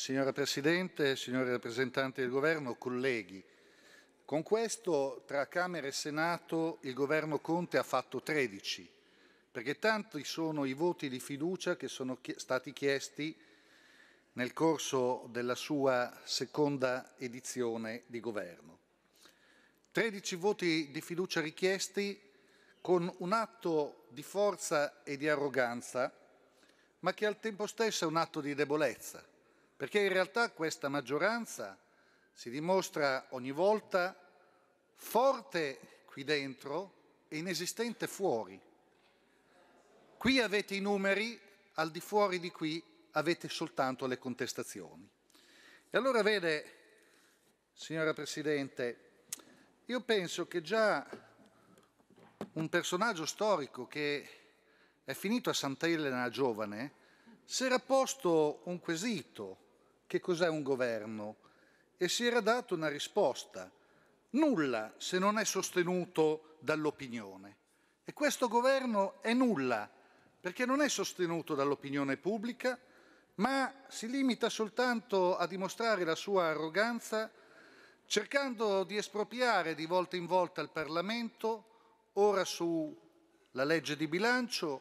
Signora Presidente, signori rappresentanti del Governo, colleghi, con questo tra Camera e Senato il Governo Conte ha fatto 13, perché tanti sono i voti di fiducia che sono stati chiesti nel corso della sua seconda edizione di governo. 13 voti di fiducia richiesti con un atto di forza e di arroganza, ma che al tempo stesso è un atto di debolezza, perché in realtà questa maggioranza si dimostra ogni volta forte qui dentro e inesistente fuori. Qui avete i numeri, al di fuori di qui avete soltanto le contestazioni. E allora vede, signora Presidente, io penso che già un personaggio storico che è finito a Sant'Elena giovane si era posto un quesito che cos'è un governo e si era data una risposta. Nulla se non è sostenuto dall'opinione. E questo governo è nulla perché non è sostenuto dall'opinione pubblica, ma si limita soltanto a dimostrare la sua arroganza cercando di espropriare di volta in volta il Parlamento, ora sulla legge di bilancio,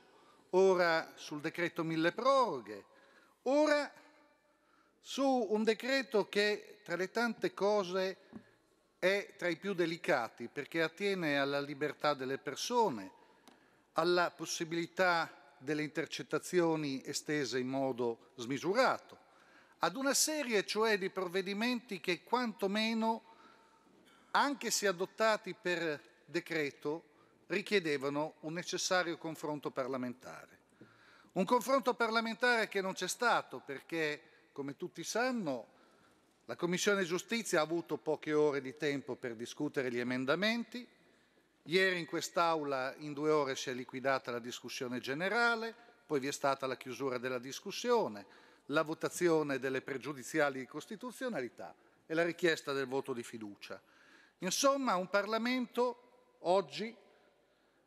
ora sul decreto mille proroghe, ora su un decreto che tra le tante cose è tra i più delicati perché attiene alla libertà delle persone, alla possibilità delle intercettazioni estese in modo smisurato, ad una serie cioè di provvedimenti che quantomeno, anche se adottati per decreto, richiedevano un necessario confronto parlamentare. Un confronto parlamentare che non c'è stato perché come tutti sanno, la Commissione Giustizia ha avuto poche ore di tempo per discutere gli emendamenti. Ieri in quest'Aula in due ore si è liquidata la discussione generale, poi vi è stata la chiusura della discussione, la votazione delle pregiudiziali di costituzionalità e la richiesta del voto di fiducia. Insomma, un Parlamento oggi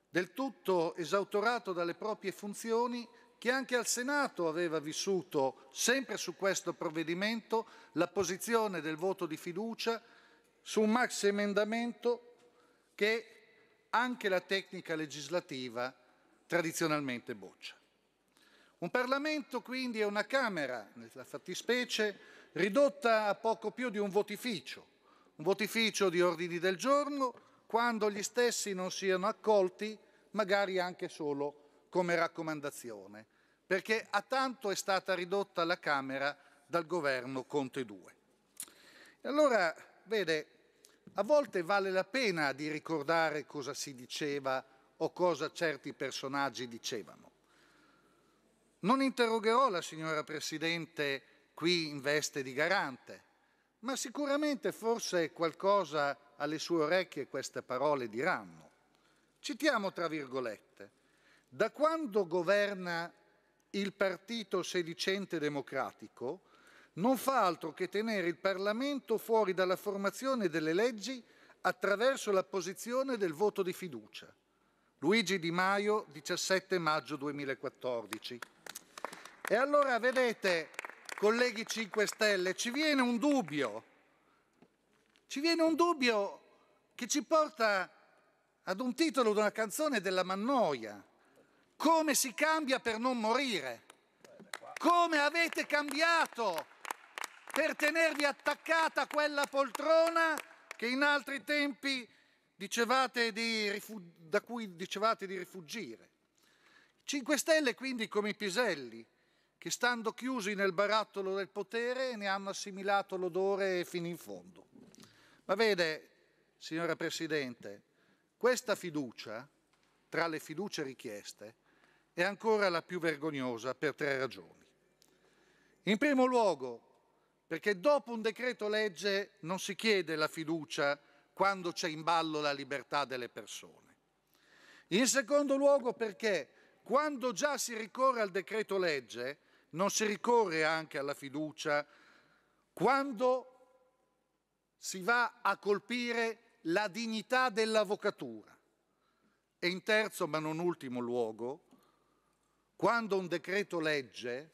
del tutto esautorato dalle proprie funzioni che anche al Senato aveva vissuto, sempre su questo provvedimento, la posizione del voto di fiducia su un max emendamento che anche la tecnica legislativa tradizionalmente boccia. Un Parlamento quindi è una Camera, nella fattispecie, ridotta a poco più di un votificio, un votificio di ordini del giorno, quando gli stessi non siano accolti, magari anche solo come raccomandazione perché a tanto è stata ridotta la Camera dal governo Conte 2. E allora, vede, a volte vale la pena di ricordare cosa si diceva o cosa certi personaggi dicevano. Non interrogherò la signora Presidente qui in veste di garante, ma sicuramente forse qualcosa alle sue orecchie queste parole diranno. Citiamo tra virgolette, da quando governa il partito sedicente democratico non fa altro che tenere il Parlamento fuori dalla formazione delle leggi attraverso l'apposizione del voto di fiducia. Luigi Di Maio, 17 maggio 2014. E allora vedete, colleghi 5 Stelle, ci viene un dubbio, ci viene un dubbio che ci porta ad un titolo di una canzone della Mannoia, come si cambia per non morire? Come avete cambiato per tenervi attaccata a quella poltrona che in altri tempi di, da cui dicevate di rifugire? 5 Stelle quindi come i piselli, che stando chiusi nel barattolo del potere ne hanno assimilato l'odore fino in fondo. Ma vede, signora Presidente, questa fiducia, tra le fiducie richieste, è ancora la più vergognosa per tre ragioni. In primo luogo, perché dopo un decreto legge non si chiede la fiducia quando c'è in ballo la libertà delle persone. In secondo luogo, perché quando già si ricorre al decreto legge, non si ricorre anche alla fiducia quando si va a colpire la dignità dell'avvocatura. E in terzo, ma non ultimo luogo, quando un decreto legge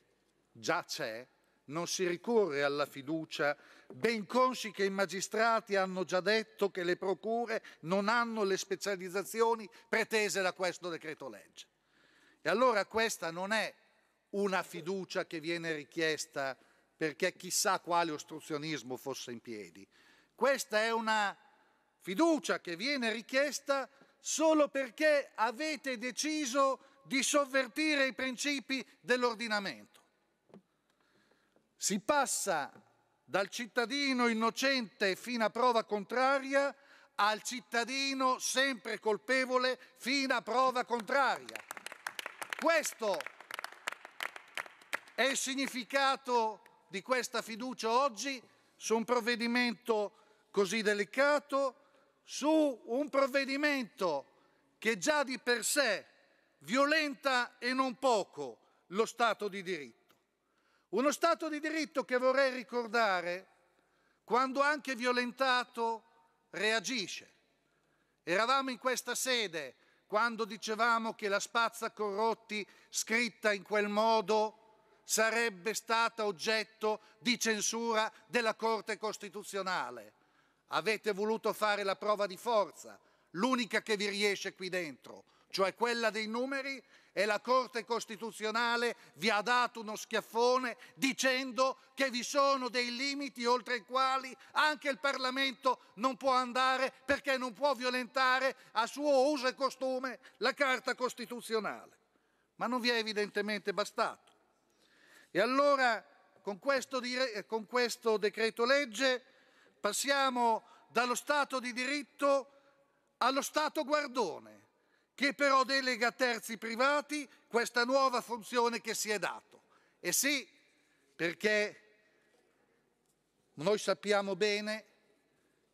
già c'è, non si ricorre alla fiducia, ben consci che i magistrati hanno già detto che le procure non hanno le specializzazioni pretese da questo decreto legge. E allora questa non è una fiducia che viene richiesta perché chissà quale ostruzionismo fosse in piedi. Questa è una fiducia che viene richiesta solo perché avete deciso di sovvertire i principi dell'ordinamento. Si passa dal cittadino innocente fino a prova contraria al cittadino sempre colpevole fino a prova contraria. Questo è il significato di questa fiducia oggi su un provvedimento così delicato, su un provvedimento che già di per sé violenta e non poco lo Stato di diritto. Uno Stato di diritto che vorrei ricordare, quando anche violentato, reagisce. Eravamo in questa sede quando dicevamo che la spazza corrotti scritta in quel modo sarebbe stata oggetto di censura della Corte Costituzionale. Avete voluto fare la prova di forza, l'unica che vi riesce qui dentro cioè quella dei numeri, e la Corte Costituzionale vi ha dato uno schiaffone dicendo che vi sono dei limiti oltre i quali anche il Parlamento non può andare perché non può violentare a suo uso e costume la Carta Costituzionale. Ma non vi è evidentemente bastato. E allora con questo, con questo decreto legge passiamo dallo Stato di diritto allo Stato guardone che però delega a terzi privati questa nuova funzione che si è dato. E sì, perché noi sappiamo bene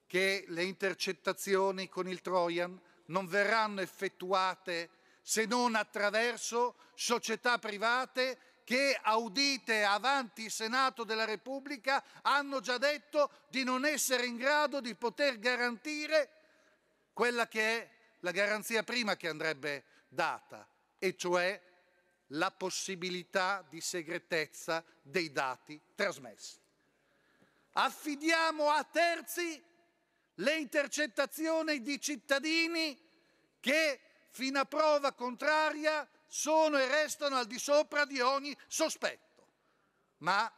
che le intercettazioni con il Trojan non verranno effettuate se non attraverso società private che audite avanti il Senato della Repubblica hanno già detto di non essere in grado di poter garantire quella che è la garanzia prima che andrebbe data, e cioè la possibilità di segretezza dei dati trasmessi. Affidiamo a terzi le intercettazioni di cittadini che, fino a prova contraria, sono e restano al di sopra di ogni sospetto. Ma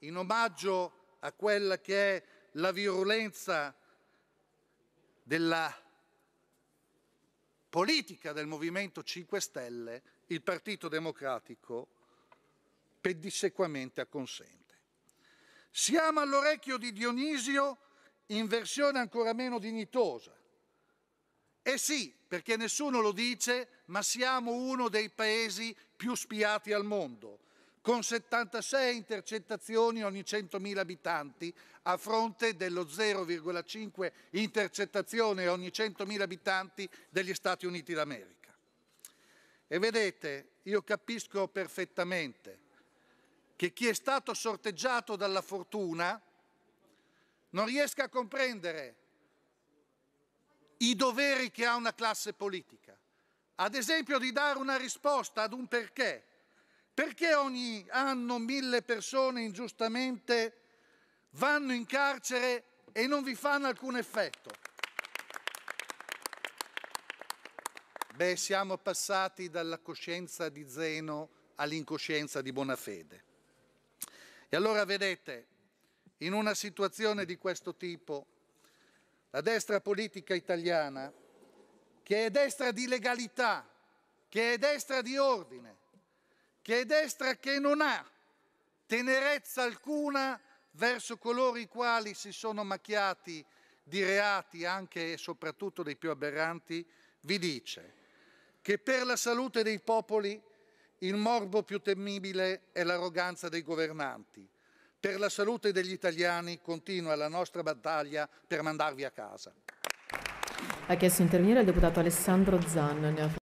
in omaggio a quella che è la virulenza della politica del Movimento 5 Stelle il Partito Democratico pedissequamente acconsente. Siamo all'orecchio di Dionisio in versione ancora meno dignitosa. E eh sì, perché nessuno lo dice, ma siamo uno dei paesi più spiati al mondo con 76 intercettazioni ogni 100.000 abitanti a fronte dello 0,5 intercettazione ogni 100.000 abitanti degli Stati Uniti d'America. E vedete, io capisco perfettamente che chi è stato sorteggiato dalla fortuna non riesca a comprendere i doveri che ha una classe politica. Ad esempio di dare una risposta ad un perché perché ogni anno mille persone ingiustamente vanno in carcere e non vi fanno alcun effetto? Beh, siamo passati dalla coscienza di Zeno all'incoscienza di Bonafede. E allora vedete, in una situazione di questo tipo, la destra politica italiana, che è destra di legalità, che è destra di ordine, che è destra che non ha tenerezza alcuna verso coloro i quali si sono macchiati di reati anche e soprattutto dei più aberranti, vi dice che per la salute dei popoli il morbo più temibile è l'arroganza dei governanti. Per la salute degli italiani continua la nostra battaglia per mandarvi a casa. Ha chiesto di intervenire il deputato Alessandro Zanno.